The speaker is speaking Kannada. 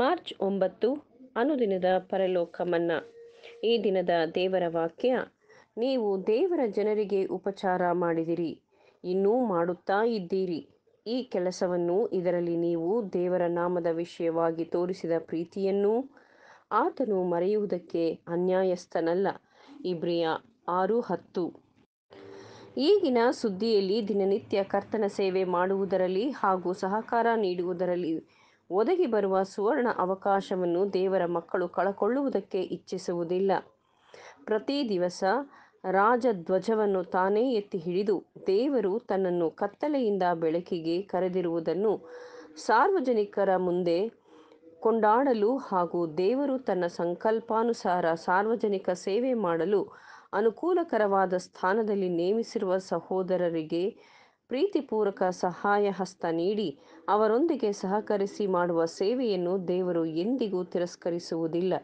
ಮಾರ್ಚ್ ಒಂಬತ್ತು ಅನುದಿನದ ಪರಲೋಕ ಮನ್ನಾ ಈ ದಿನದ ದೇವರ ವಾಕ್ಯ ನೀವು ದೇವರ ಜನರಿಗೆ ಉಪಚಾರ ಮಾಡಿದಿರಿ ಇನ್ನೂ ಮಾಡುತ್ತಾ ಇದ್ದೀರಿ ಈ ಕೆಲಸವನ್ನು ಇದರಲ್ಲಿ ನೀವು ದೇವರ ನಾಮದ ವಿಷಯವಾಗಿ ತೋರಿಸಿದ ಪ್ರೀತಿಯನ್ನೂ ಆತನು ಮರೆಯುವುದಕ್ಕೆ ಅನ್ಯಾಯಸ್ಥನಲ್ಲ ಇಬ್ರಿಯ ಆರು ಹತ್ತು ಈಗಿನ ಸುದ್ದಿಯಲ್ಲಿ ದಿನನಿತ್ಯ ಕರ್ತನ ಸೇವೆ ಮಾಡುವುದರಲ್ಲಿ ಹಾಗೂ ಸಹಕಾರ ನೀಡುವುದರಲ್ಲಿ ಒದಗಿ ಬರುವ ಸುವರ್ಣ ಅವಕಾಶವನ್ನು ದೇವರ ಮಕ್ಕಳು ಕಳಕೊಳ್ಳುವುದಕ್ಕೆ ಇಚ್ಛಿಸುವುದಿಲ್ಲ ಪ್ರತಿ ದಿವಸ ರಾಜಧ್ವಜವನ್ನು ತಾನೇ ಎತ್ತಿ ಹಿಡಿದು ದೇವರು ತನ್ನನ್ನು ಕತ್ತಲೆಯಿಂದ ಬೆಳಕಿಗೆ ಕರೆದಿರುವುದನ್ನು ಸಾರ್ವಜನಿಕರ ಮುಂದೆ ಕೊಂಡಾಡಲು ಹಾಗೂ ದೇವರು ತನ್ನ ಸಂಕಲ್ಪಾನುಸಾರ ಸಾರ್ವಜನಿಕ ಸೇವೆ ಮಾಡಲು ಅನುಕೂಲಕರವಾದ ಸ್ಥಾನದಲ್ಲಿ ನೇಮಿಸಿರುವ ಸಹೋದರರಿಗೆ ಪ್ರೀತಿಪೂರ್ವಕ ಸಹಾಯ ಹಸ್ತ ನೀಡಿ ಅವರೊಂದಿಗೆ ಸಹಕರಿಸಿ ಮಾಡುವ ಸೇವೆಯನ್ನು ದೇವರು ಎಂದಿಗೂ ತಿರಸ್ಕರಿಸುವುದಿಲ್ಲ